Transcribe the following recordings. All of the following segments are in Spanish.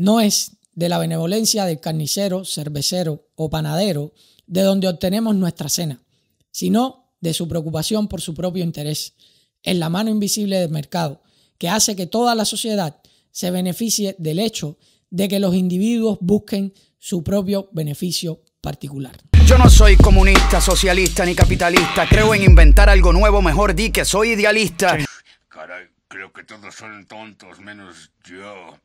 no es de la benevolencia del carnicero, cervecero o panadero de donde obtenemos nuestra cena, sino de su preocupación por su propio interés, en la mano invisible del mercado, que hace que toda la sociedad se beneficie del hecho de que los individuos busquen su propio beneficio particular. Yo no soy comunista, socialista ni capitalista. Creo en inventar algo nuevo, mejor di que soy idealista. Caray, creo que todos son tontos menos yo.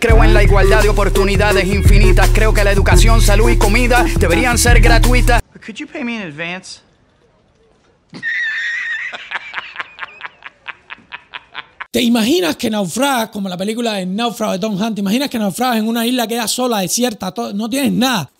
Creo en la igualdad de oportunidades infinitas. Creo que la educación, salud y comida deberían ser gratuitas. Could you pay me in advance? ¿Te imaginas que naufragas, como la película de Náufrago de Tom Hunt, te imaginas que naufragas en una isla que es sola, desierta, no tienes nada?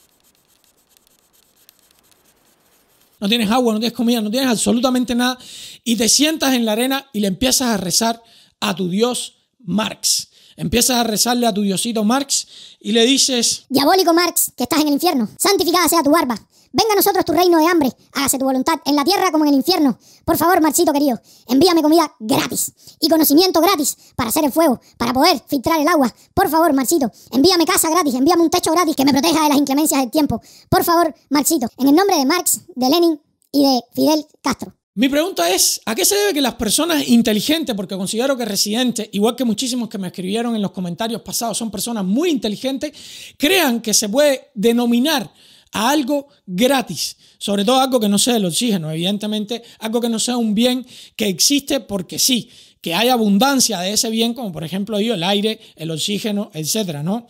no tienes agua, no tienes comida, no tienes absolutamente nada, y te sientas en la arena y le empiezas a rezar a tu Dios Marx. Empiezas a rezarle a tu diosito Marx y le dices, Diabólico Marx, que estás en el infierno, santificada sea tu barba. Venga a nosotros tu reino de hambre, hágase tu voluntad, en la tierra como en el infierno. Por favor, Marxito querido, envíame comida gratis y conocimiento gratis para hacer el fuego, para poder filtrar el agua. Por favor, Marxito, envíame casa gratis, envíame un techo gratis que me proteja de las inclemencias del tiempo. Por favor, Marxito, en el nombre de Marx, de Lenin y de Fidel Castro. Mi pregunta es, ¿a qué se debe que las personas inteligentes, porque considero que residentes, igual que muchísimos que me escribieron en los comentarios pasados, son personas muy inteligentes, crean que se puede denominar a algo gratis, sobre todo algo que no sea el oxígeno, evidentemente, algo que no sea un bien que existe porque sí, que hay abundancia de ese bien, como por ejemplo el aire, el oxígeno, etcétera, ¿no?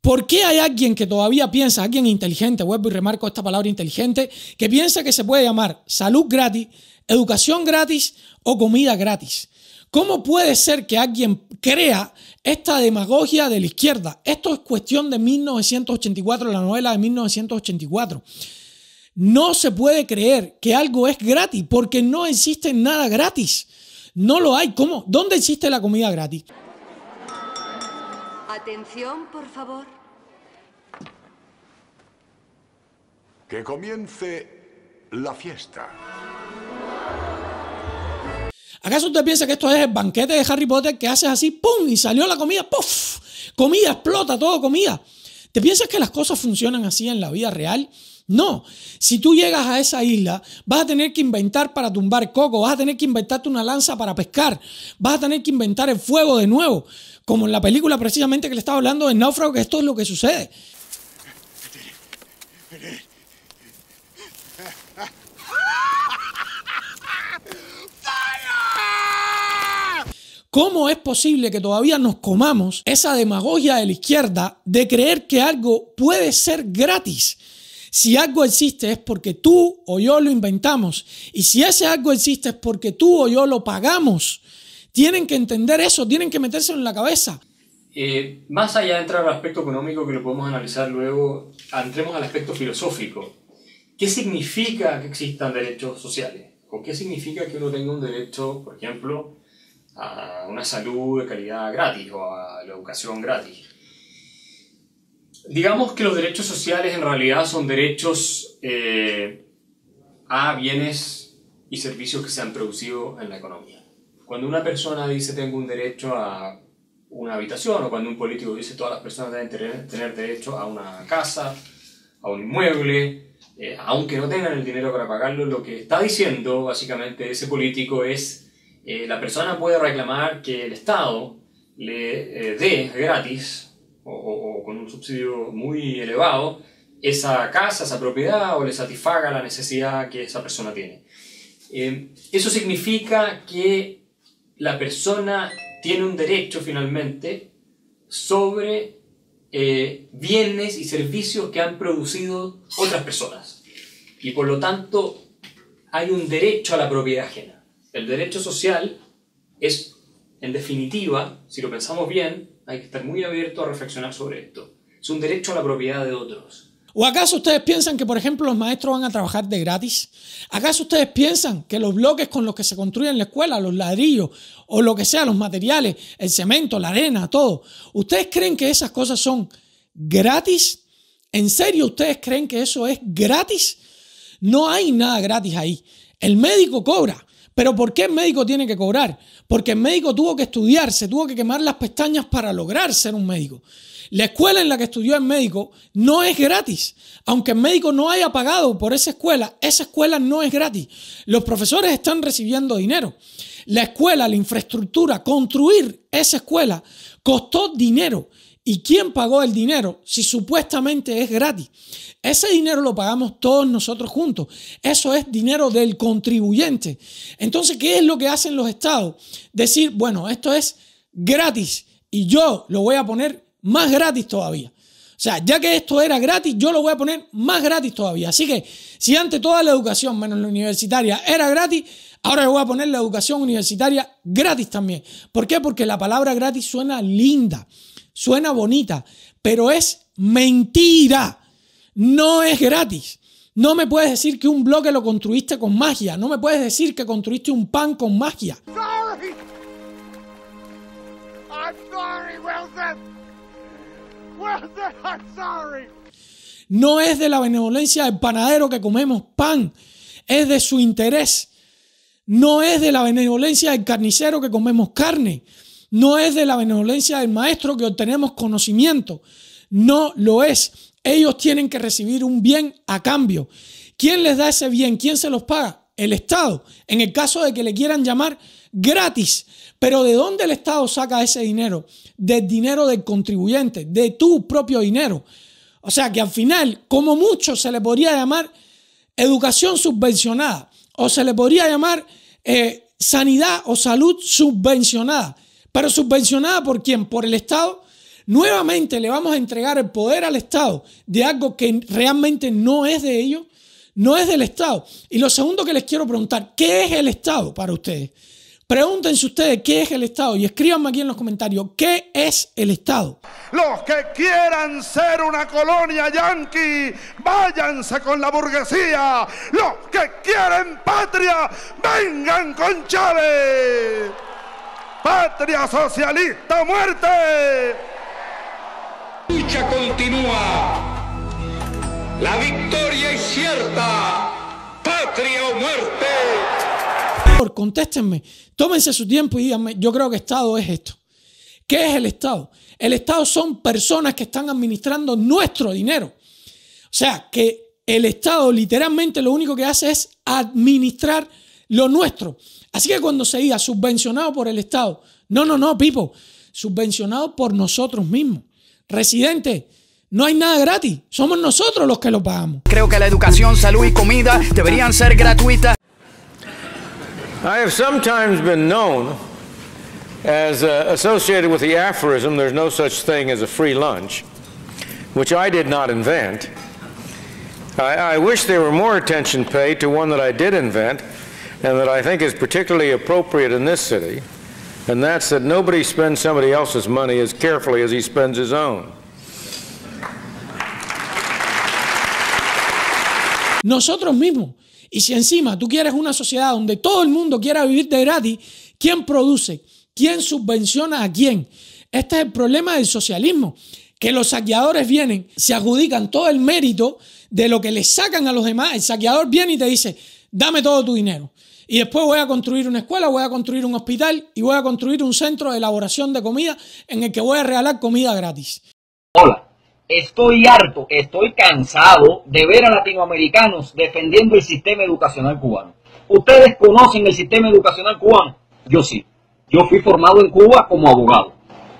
¿Por qué hay alguien que todavía piensa, alguien inteligente, vuelvo y remarco esta palabra inteligente, que piensa que se puede llamar salud gratis, educación gratis o comida gratis? ¿Cómo puede ser que alguien crea esta demagogia de la izquierda? Esto es cuestión de 1984, la novela de 1984. No se puede creer que algo es gratis porque no existe nada gratis. No lo hay. ¿Cómo? ¿Dónde existe la comida gratis? Atención, por favor. Que comience la fiesta. ¿Acaso usted piensa que esto es el banquete de Harry Potter que haces así, ¡pum! y salió la comida, ¡puf! Comida, explota todo, comida. ¿Te piensas que las cosas funcionan así en la vida real? No, si tú llegas a esa isla, vas a tener que inventar para tumbar coco, vas a tener que inventarte una lanza para pescar, vas a tener que inventar el fuego de nuevo, como en la película precisamente que le estaba hablando de náufrago, que esto es lo que sucede. ¿Cómo es posible que todavía nos comamos esa demagogia de la izquierda de creer que algo puede ser gratis? Si algo existe es porque tú o yo lo inventamos. Y si ese algo existe es porque tú o yo lo pagamos. Tienen que entender eso, tienen que meterse en la cabeza. Eh, más allá de entrar al aspecto económico que lo podemos analizar luego, entremos al aspecto filosófico. ¿Qué significa que existan derechos sociales? ¿O qué significa que uno tenga un derecho, por ejemplo, a una salud de calidad gratis o a la educación gratis. Digamos que los derechos sociales en realidad son derechos eh, a bienes y servicios que se han producido en la economía. Cuando una persona dice tengo un derecho a una habitación o cuando un político dice todas las personas deben tener, derecho a una casa, a un inmueble, eh, aunque no tengan el dinero para pagarlo, lo que está diciendo básicamente ese político es eh, la persona puede reclamar que el Estado le eh, dé gratis o, con un subsidio muy elevado esa casa, esa propiedad o le satisfaga la necesidad que esa persona tiene. Eh, eso significa que la persona tiene un derecho finalmente sobre bienes y servicios que han producido otras personas y por lo tanto hay un derecho a la propiedad ajena el derecho social es, en definitiva, si lo pensamos bien, hay que estar muy abierto a reflexionar sobre esto. Es un derecho a la propiedad de otros. ¿O acaso ustedes piensan que, por ejemplo, los maestros van a trabajar de gratis? ¿Acaso ustedes piensan que los bloques con los que se construyen la escuela, los ladrillos o lo que sea, los materiales, el cemento, la arena, todo, ustedes creen que esas cosas son gratis? ¿En serio ustedes creen que eso es gratis? No hay nada gratis ahí. El médico cobra, pero ¿por qué el médico tiene que cobrar? Porque el médico tuvo que estudiar, se tuvo que quemar las pestañas para lograr ser un médico. La escuela en la que estudió el médico no es gratis. Aunque el médico no haya pagado por esa escuela, esa escuela no es gratis. Los profesores están recibiendo dinero. La escuela, la infraestructura, construir esa escuela costó dinero. ¿Y quién pagó el dinero si supuestamente es gratis? Ese dinero lo pagamos todos nosotros juntos. Eso es dinero del contribuyente. Entonces, ¿qué es lo que hacen los estados? Decir, bueno, esto es gratis y yo lo voy a poner más gratis todavía. O sea, ya que esto era gratis, yo lo voy a poner más gratis todavía. Así que si antes toda la educación, menos la universitaria, era gratis, ahora le voy a poner la educación universitaria gratis también. ¿Por qué? Porque la palabra gratis suena linda. Suena bonita, pero es mentira. No es gratis. No me puedes decir que un bloque lo construiste con magia. No me puedes decir que construiste un pan con magia. Sorry. I'm sorry. No es de la benevolencia del panadero que comemos pan, es de su interés. No es de la benevolencia del carnicero que comemos carne no es de la benevolencia del maestro que obtenemos conocimiento. No lo es. Ellos tienen que recibir un bien a cambio. ¿Quién les da ese bien? ¿Quién se los paga? El Estado. En el caso de que le quieran llamar gratis. Pero ¿de dónde el Estado saca ese dinero? Del dinero del contribuyente, de tu propio dinero. O sea que al final, como mucho, se le podría llamar educación subvencionada o se le podría llamar eh, sanidad o salud subvencionada pero subvencionada por quién? Por el Estado. Nuevamente le vamos a entregar el poder al Estado de algo que realmente no es de ellos, no es del Estado. Y lo segundo que les quiero preguntar, ¿qué es el Estado para ustedes? Pregúntense ustedes qué es el Estado y escríbanme aquí en los comentarios qué es el Estado. Los que quieran ser una colonia yanqui, váyanse con la burguesía. Los que quieren patria, vengan con Chávez. Patria socialista, muerte. lucha continúa. La victoria es cierta. Patria o muerte. Por contéstenme, tómense su tiempo y díganme, yo creo que Estado es esto. ¿Qué es el Estado? El Estado son personas que están administrando nuestro dinero. O sea, que el Estado literalmente lo único que hace es administrar lo nuestro. Así que cuando se diga subvencionado por el Estado, no, no, no, Pipo, subvencionado por nosotros mismos. Residente, no hay nada gratis, somos nosotros los que lo pagamos. Creo que la educación, salud y comida deberían ser gratuitas. I have sometimes been known as uh, associated with the aphorism there's no such thing as a free lunch, which I did not invent. I, I wish there were more attention paid to one that I did invent and that I think is particularly appropriate in this city, and that's that nobody spends somebody else's money as carefully as he spends his own. Nosotros mismos. Y si encima tú quieres una sociedad donde todo el mundo quiera vivir de gratis, ¿quién produce? ¿Quién subvenciona a quién? Este es el problema del socialismo, que los saqueadores vienen, se adjudican todo el mérito de lo que le sacan a los demás. El saqueador viene y te dice, dame todo tu dinero. Y después voy a construir una escuela, voy a construir un hospital y voy a construir un centro de elaboración de comida en el que voy a regalar comida gratis. Hola, estoy harto, estoy cansado de ver a latinoamericanos defendiendo el sistema educacional cubano. ¿Ustedes conocen el sistema educacional cubano? Yo sí. Yo fui formado en Cuba como abogado.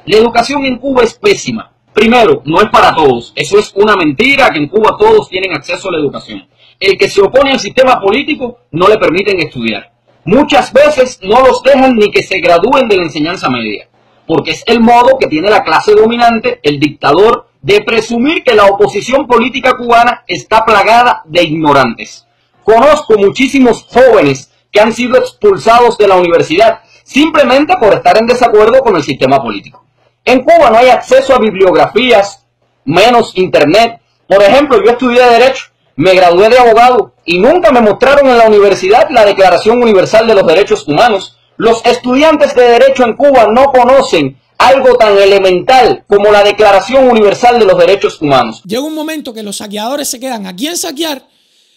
La educación en Cuba es pésima. Primero, no es para todos. Eso es una mentira que en Cuba todos tienen acceso a la educación el que se opone al sistema político no le permiten estudiar. Muchas veces no los dejan ni que se gradúen de la enseñanza media, porque es el modo que tiene la clase dominante, el dictador, de presumir que la oposición política cubana está plagada de ignorantes. Conozco muchísimos jóvenes que han sido expulsados de la universidad simplemente por estar en desacuerdo con el sistema político. En Cuba no hay acceso a bibliografías, menos internet. Por ejemplo, yo estudié derecho me gradué de abogado y nunca me mostraron en la universidad la Declaración Universal de los Derechos Humanos. Los estudiantes de derecho en Cuba no conocen algo tan elemental como la Declaración Universal de los Derechos Humanos. Llega un momento que los saqueadores se quedan ¿a quién saquear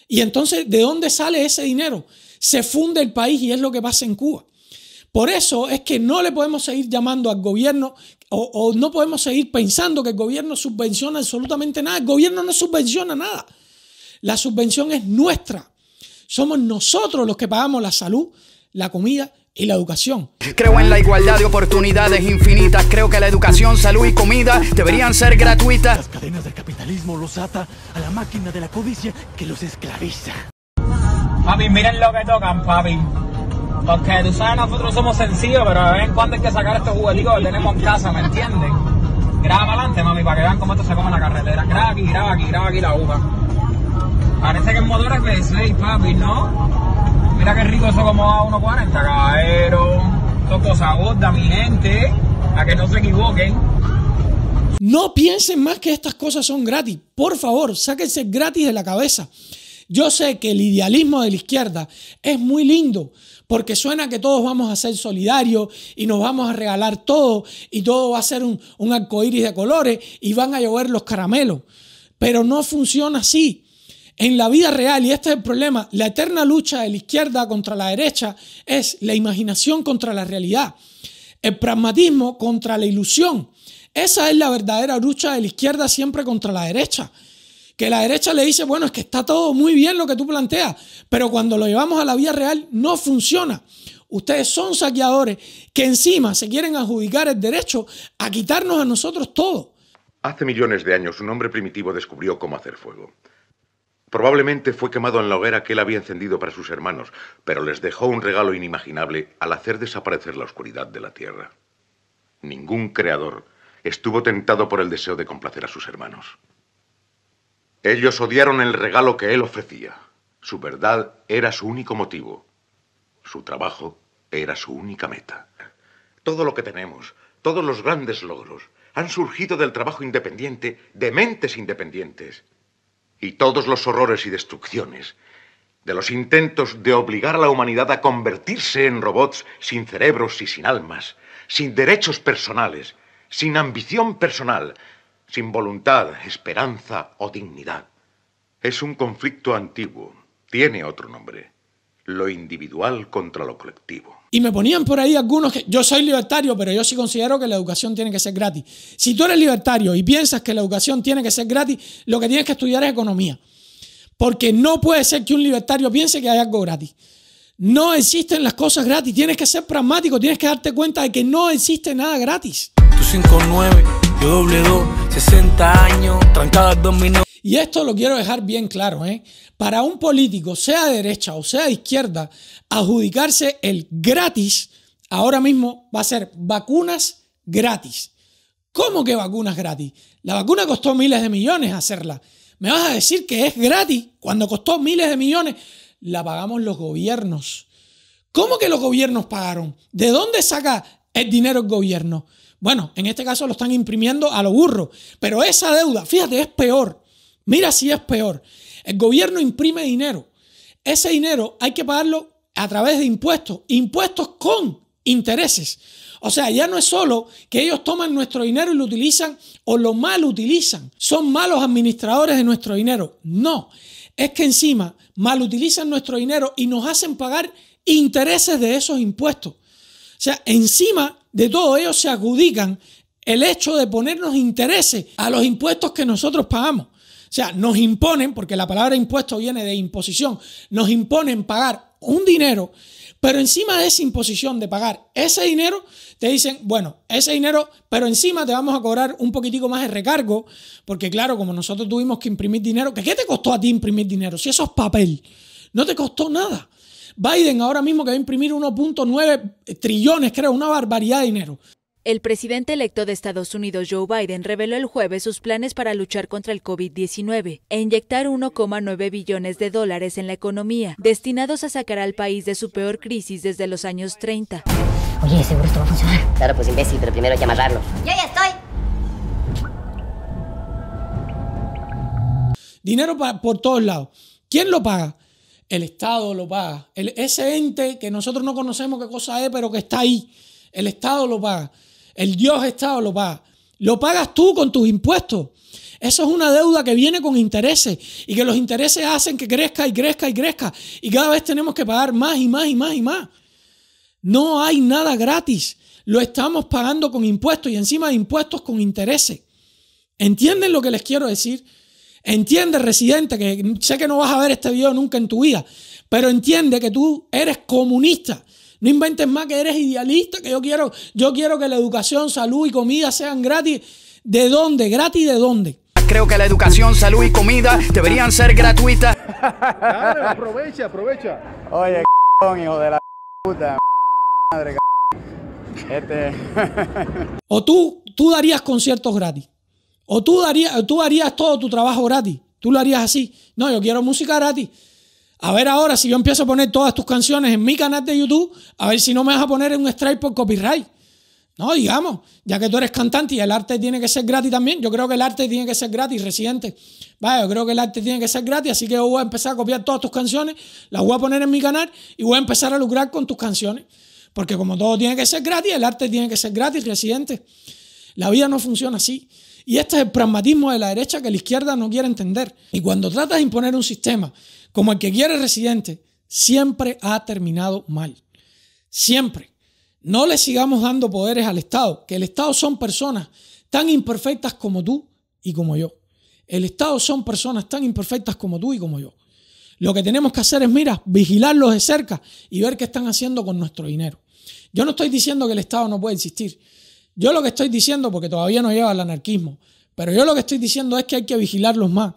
y entonces ¿de dónde sale ese dinero? Se funde el país y es lo que pasa en Cuba. Por eso es que no le podemos seguir llamando al gobierno o, o no podemos seguir pensando que el gobierno subvenciona absolutamente nada. El gobierno no subvenciona nada. La subvención es nuestra. Somos nosotros los que pagamos la salud, la comida y la educación. Creo en la igualdad de oportunidades infinitas. Creo que la educación, salud y comida deberían ser gratuitas. Las cadenas del capitalismo los ata a la máquina de la codicia que los esclaviza. Papi, miren lo que tocan, papi. Porque tú sabes, nosotros somos sencillos, pero de vez en cuando hay que sacar estos jugueticos que tenemos en casa, ¿me entienden? Graba adelante, mami, para que vean cómo esto se come en la carretera. Graba aquí, graba aquí, graba aquí la uva. Parece que el motor es de 6 papi, ¿no? Mira qué rico eso como va 1.40, caballero. Esto cosa gordas, mi gente. A que no se equivoquen. No piensen más que estas cosas son gratis. Por favor, sáquense gratis de la cabeza. Yo sé que el idealismo de la izquierda es muy lindo porque suena que todos vamos a ser solidarios y nos vamos a regalar todo y todo va a ser un, un arcoíris de colores y van a llover los caramelos. Pero no funciona así. En la vida real, y este es el problema, la eterna lucha de la izquierda contra la derecha es la imaginación contra la realidad, el pragmatismo contra la ilusión. Esa es la verdadera lucha de la izquierda siempre contra la derecha. Que la derecha le dice, bueno, es que está todo muy bien lo que tú planteas, pero cuando lo llevamos a la vida real no funciona. Ustedes son saqueadores que encima se quieren adjudicar el derecho a quitarnos a nosotros todo. Hace millones de años un hombre primitivo descubrió cómo hacer fuego. Probablemente fue quemado en la hoguera que él había encendido para sus hermanos, pero les dejó un regalo inimaginable al hacer desaparecer la oscuridad de la Tierra. Ningún creador estuvo tentado por el deseo de complacer a sus hermanos. Ellos odiaron el regalo que él ofrecía. Su verdad era su único motivo. Su trabajo era su única meta. Todo lo que tenemos, todos los grandes logros, han surgido del trabajo independiente de mentes independientes y todos los horrores y destrucciones de los intentos de obligar a la humanidad a convertirse en robots sin cerebros y sin almas, sin derechos personales, sin ambición personal, sin voluntad, esperanza o dignidad. Es un conflicto antiguo, tiene otro nombre lo individual contra lo colectivo. Y me ponían por ahí algunos que yo soy libertario, pero yo sí considero que la educación tiene que ser gratis. Si tú eres libertario y piensas que la educación tiene que ser gratis, lo que tienes que estudiar es economía. Porque no puede ser que un libertario piense que hay algo gratis. No existen las cosas gratis. Tienes que ser pragmático, tienes que darte cuenta de que no existe nada gratis. Tú 9 y esto lo quiero dejar bien claro, ¿eh? Para un político, sea de derecha o sea de izquierda, adjudicarse el gratis ahora mismo va a ser vacunas gratis. ¿Cómo que vacunas gratis? La vacuna costó miles de millones hacerla. ¿Me vas a decir que es gratis cuando costó miles de millones? La pagamos los gobiernos. ¿Cómo que los gobiernos pagaron? ¿De dónde saca el dinero el gobierno? Bueno, en este caso lo están imprimiendo a lo burro, pero esa deuda, fíjate, es peor. Mira si es peor. El gobierno imprime dinero. Ese dinero hay que pagarlo a través de impuestos, impuestos con intereses. O sea, ya no es solo que ellos toman nuestro dinero y lo utilizan o lo mal utilizan. Son malos administradores de nuestro dinero. No, es que encima mal utilizan nuestro dinero y nos hacen pagar intereses de esos impuestos. O sea, encima de todo ello se adjudican el hecho de ponernos intereses a los impuestos que nosotros pagamos. O sea, nos imponen, porque la palabra impuesto viene de imposición, nos imponen pagar un dinero, pero encima de esa imposición de pagar ese dinero, te dicen, bueno, ese dinero, pero encima te vamos a cobrar un poquitico más de recargo, porque claro, como nosotros tuvimos que imprimir dinero, ¿qué te costó a ti imprimir dinero? Si eso es papel, no te costó nada. Biden ahora mismo que va a imprimir 1.9 trillones, creo, una barbaridad de dinero. El presidente electo de Estados Unidos, Joe Biden, reveló el jueves sus planes para luchar contra el COVID-19 e inyectar 1,9 billones de dólares en la economía, destinados a sacar al país de su peor crisis desde los años 30. Oye, seguro esto va a funcionar. Claro, pues imbécil, pero primero hay que amarrarlo. ¡Yo ya estoy! Dinero por todos lados. ¿Quién lo paga? El Estado lo paga. El, ese ente que nosotros no conocemos qué cosa es, pero que está ahí. El Estado lo paga. El Dios Estado lo paga. Lo pagas tú con tus impuestos. Eso es una deuda que viene con intereses y que los intereses hacen que crezca y crezca y crezca. Y cada vez tenemos que pagar más y más y más y más. No hay nada gratis. Lo estamos pagando con impuestos y encima de impuestos con intereses. ¿Entienden lo que les quiero decir? Entiende, residente, que sé que no vas a ver este video nunca en tu vida, pero entiende que tú eres comunista. No inventes más que eres idealista, que yo quiero, yo quiero que la educación, salud y comida sean gratis. ¿De dónde? ¿Gratis de dónde? Creo que la educación, salud y comida deberían ser gratuitas. aprovecha, aprovecha. Oye, hijo de la puta, madre, este. o tú, tú darías conciertos gratis. O tú, harías todo tu trabajo gratis. Tú lo harías así. No, yo quiero música gratis. A ver ahora, si yo empiezo a poner todas tus canciones en mi canal de YouTube, a ver si no me vas a poner en un strike por copyright. No, digamos, ya que tú eres cantante y el arte tiene que ser gratis también, yo creo que el arte tiene que ser gratis, residente. Vaya, yo creo que el arte tiene que ser gratis, así que yo voy a empezar a copiar todas tus canciones, las voy a poner en mi canal y voy a empezar a lucrar con tus canciones. Porque como todo tiene que ser gratis, el arte tiene que ser gratis, residente. La vida no funciona así. Y este es el pragmatismo de la derecha que la izquierda no quiere entender. Y cuando tratas de imponer un sistema como el que quiere Residente, siempre ha terminado mal. Siempre. No le sigamos dando poderes al Estado, que el Estado son personas tan imperfectas como tú y como yo. El Estado son personas tan imperfectas como tú y como yo. Lo que tenemos que hacer es, mira, vigilarlos de cerca y ver qué están haciendo con nuestro dinero. Yo no estoy diciendo que el Estado no puede existir. Yo lo que estoy diciendo, porque todavía no lleva al anarquismo, pero yo lo que estoy diciendo es que hay que vigilarlos más,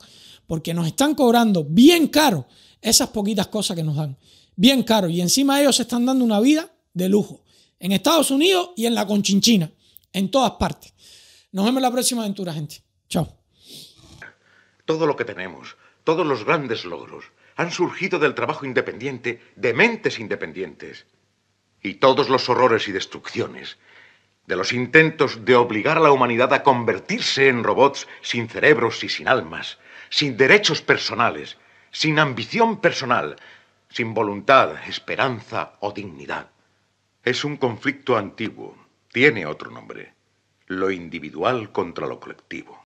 porque nos están cobrando bien caro esas poquitas cosas que nos dan, bien caro, y encima ellos se están dando una vida de lujo, en Estados Unidos y en la conchinchina, en todas partes. Nos vemos en la próxima aventura, gente. Chao. Todo lo que tenemos, todos los grandes logros, han surgido del trabajo independiente de mentes independientes. Y todos los horrores y destrucciones de los intentos de obligar a la humanidad a convertirse en robots sin cerebros y sin almas, sin derechos personales, sin ambición personal, sin voluntad, esperanza o dignidad. Es un conflicto antiguo, tiene otro nombre, lo individual contra lo colectivo.